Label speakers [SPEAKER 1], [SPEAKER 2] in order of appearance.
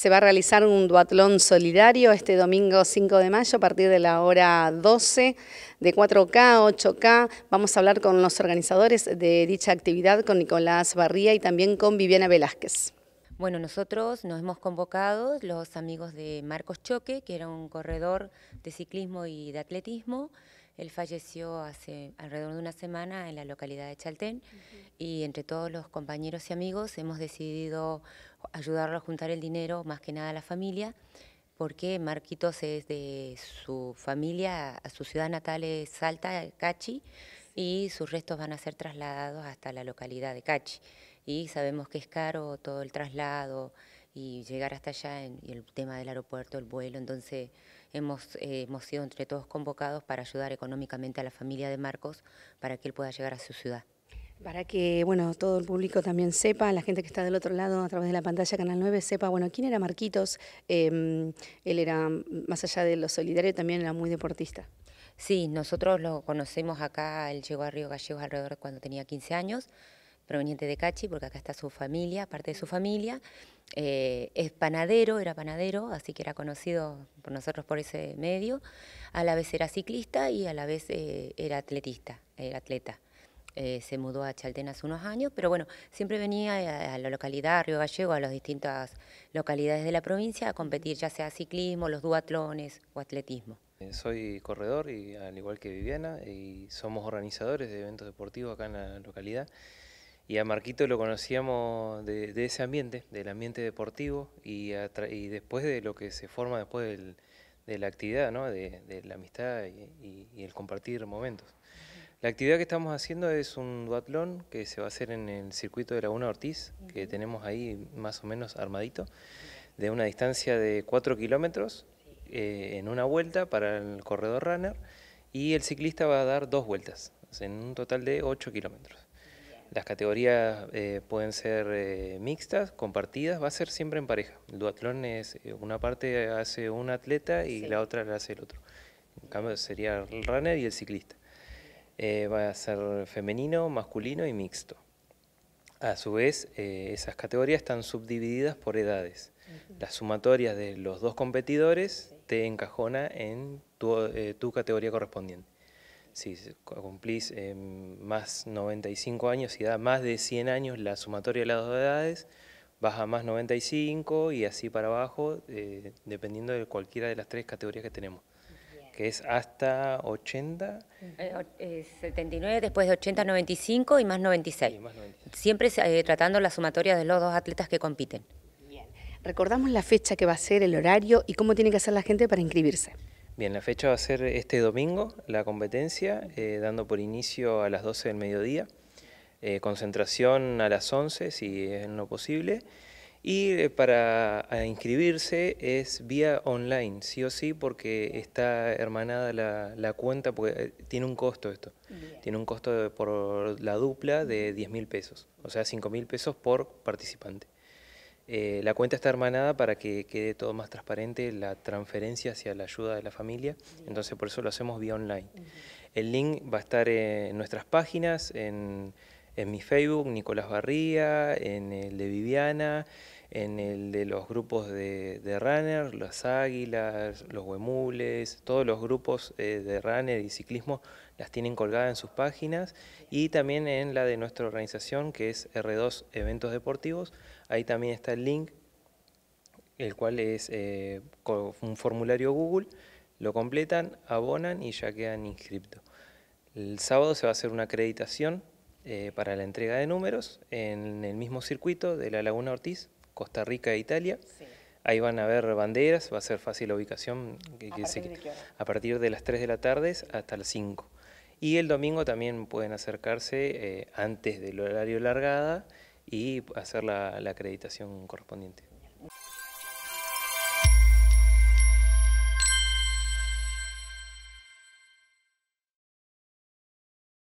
[SPEAKER 1] Se va a realizar un duatlón solidario este domingo 5 de mayo a partir de la hora 12 de 4K, 8K. Vamos a hablar con los organizadores de dicha actividad, con Nicolás Barría y también con Viviana Velázquez.
[SPEAKER 2] Bueno, nosotros nos hemos convocado, los amigos de Marcos Choque, que era un corredor de ciclismo y de atletismo, él falleció hace alrededor de una semana en la localidad de Chaltén y entre todos los compañeros y amigos hemos decidido ayudarlo a juntar el dinero, más que nada a la familia, porque Marquitos es de su familia, su ciudad natal es Salta, Cachi, y sus restos van a ser trasladados hasta la localidad de Cachi. Y sabemos que es caro todo el traslado, y llegar hasta allá en, y el tema del aeropuerto, el vuelo. Entonces eh, hemos, sido entre todos convocados para ayudar económicamente a la familia de Marcos para que él pueda llegar a su ciudad.
[SPEAKER 1] Para que bueno, todo el público también sepa, la gente que está del otro lado a través de la pantalla Canal 9 sepa, bueno, quién era Marquitos, em, él era, más allá de lo solidario, también era muy
[SPEAKER 2] deportista. Sí, nosotros lo conocemos acá, él llegó a Río Gallegos alrededor cuando tenía 15 años, proveniente de Cachi, porque acá está su familia, parte de su familia. Eh, es panadero, era panadero, así que era conocido por nosotros por ese medio. A la vez era ciclista y a la vez eh, era atletista, era atleta. Eh, se mudó a Chaltén hace unos años, pero bueno, siempre venía a, la localidad, a Río Gallego, a las distintas localidades de la provincia a competir, ya sea ciclismo, los duatlones o atletismo.
[SPEAKER 3] Soy corredor, y al igual que Viviana, y somos organizadores de eventos deportivos acá en la localidad. Y a Marquito lo conocíamos de, ese ambiente, del ambiente deportivo y, y, después de lo que se forma después de la actividad, de, la amistad y, el compartir momentos. La actividad que estamos haciendo es un duatlón que se va a hacer en el circuito de Laguna Ortiz, que tenemos ahí más o menos armadito, de una distancia de 4 kilómetros eh, en una vuelta para el corredor runner y el ciclista va a dar dos vueltas, en un total de 8 kilómetros. Las categorías eh, pueden ser eh, mixtas, compartidas, va a ser siempre en pareja. El duatlón es eh, una parte hace un atleta y la otra la hace el otro. En cambio sería el runner y el ciclista. va a ser femenino, masculino y mixto. A su vez, esas categorías están subdivididas por edades. Las sumatorias de los dos competidores te encajona en tu categoría correspondiente si cumplís eh, más 95 años y da más de 100 años la sumatoria de las dos edades, baja a más 95 y así para abajo, eh, dependiendo de cualquiera de las tres categorías que tenemos que es hasta 80.
[SPEAKER 2] 79, eh, eh, después de 80, 95 y más 96. Siempre tratando la sumatoria de los dos atletas que compiten.
[SPEAKER 1] Recordamos la fecha que va a ser, el horario y cómo tiene que hacer la gente para inscribirse.
[SPEAKER 3] Bien, la fecha va a ser este domingo, la competencia, eh, dando por inicio a las 12 del mediodía, eh, concentración a las 11 si es lo posible, y eh, para inscribirse es vía online, sí o sí, porque está hermanada la, cuenta, porque tiene un costo esto, tiene un costo por la dupla de 10 mil pesos, o sea, 5 mil pesos por participante. Eh, la cuenta está hermanada para que quede todo más transparente la transferencia hacia la ayuda de la familia, entonces por eso lo hacemos vía online. El link va a estar en nuestras páginas, en, en mi Facebook, Nicolás Barría, en el de Viviana en el de los grupos de, de runner, las águilas, los huemules, todos los grupos eh, de runner y ciclismo las tienen colgadas en sus páginas y también en la de nuestra organización que es R2 Eventos Deportivos, ahí también está el link, el cual es eh, un formulario Google, lo completan, abonan y ya quedan inscriptos. El sábado se va a hacer una acreditación eh, para la entrega de números en el mismo circuito de la Laguna Ortiz, Costa Rica e Italia. Ahí van a ver banderas, va a ser fácil la ubicación. ¿A, partir de las 3 de la tarde hasta las 5. Y el domingo también pueden acercarse eh, antes del horario largada y hacer la acreditación correspondiente.